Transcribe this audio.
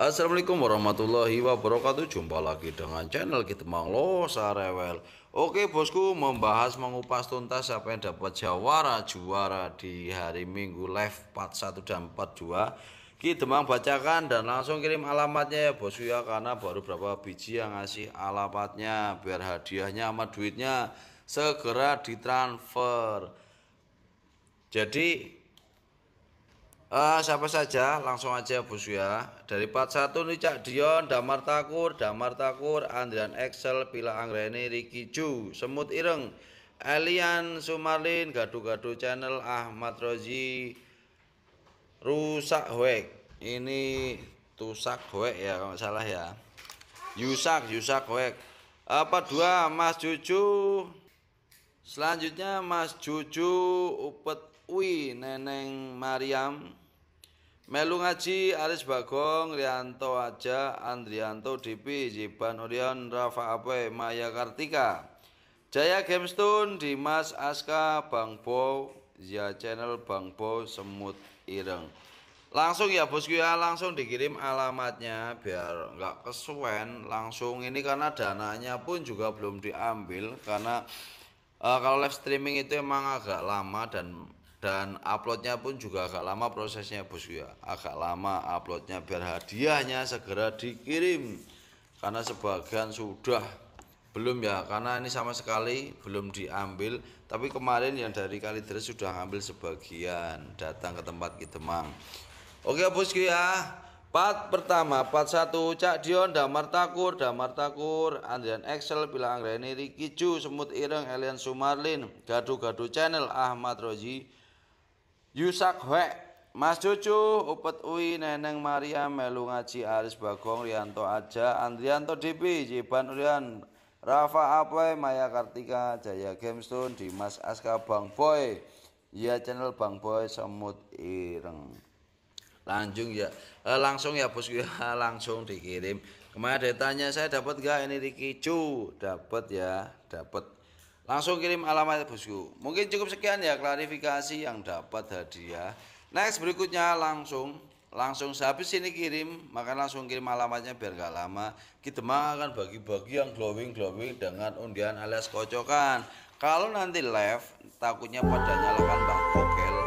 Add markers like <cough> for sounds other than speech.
Assalamualaikum warahmatullahi wabarakatuh Jumpa lagi dengan channel kita Manglo Rewel Oke bosku membahas mengupas tuntas siapa yang dapat jawara juara di hari minggu live 41 dan 42 Kitemang bacakan dan langsung kirim alamatnya ya bosku ya Karena baru berapa biji yang ngasih alamatnya Biar hadiahnya sama duitnya segera ditransfer Jadi Uh, siapa saja langsung aja Bos. ya dari part 1 nih Cak Dion, Damar Takur, Damar Takur, Andrian Excel, Pila Anggreni, Riki Ju, Semut Ireng, Elian Sumarlin, Gadu-Gadu Channel, Ahmad Rozi, Rusak Hoek ini Tusak Hoek ya kalau salah ya Yusak, Yusak Hoek apa dua Mas Juju selanjutnya Mas Juju Upet Wih, Neneng Mariam Melu ngaji Aris Bagong Rianto Aja Andrianto DP Jiban Orion Rafa Ape Maya Kartika Jaya Gemstone Dimas Aska Bang Bo Zia channel Bang Bo Semut Ireng langsung ya bosku ya langsung dikirim alamatnya biar nggak kesuwen langsung ini karena dananya pun juga belum diambil karena uh, kalau live streaming itu emang agak lama dan dan uploadnya pun juga agak lama prosesnya bosku ya agak lama uploadnya biar hadiahnya segera dikirim karena sebagian sudah belum ya karena ini sama sekali belum diambil tapi kemarin yang dari kalidres sudah ambil sebagian datang ke tempat mang oke bosku ya Part pertama, part satu Cak Dion, Damar Takur, Damar Takur, Andrian Excel, bilang Reni, Riki Ju, Semut Ireng, Elian Sumarlin, Gadu Gadu Channel, Ahmad Roji, Yusak Hwe Mas Cucu upet ui neneng Maria melu ngaji Aris Bagong Rianto aja Andrianto DP, Jiban Urian Rafa Apoy Maya Kartika Jaya Gamestone Dimas Aska Bang Boy ya channel Bang Boy semut ireng Lanjung ya eh, langsung ya bosku ya <laughs> langsung dikirim kemarin ada saya dapat gak ini Ricky Cu dapat ya dapat Langsung kirim alamat bosku. Mungkin cukup sekian ya klarifikasi yang dapat hadiah. Next berikutnya langsung langsung sehabis ini kirim maka langsung kirim alamatnya biar gak lama kita makan bagi-bagi yang glowing glowing dengan undian alias kocokan kalau nanti live takutnya pada nyalakan bang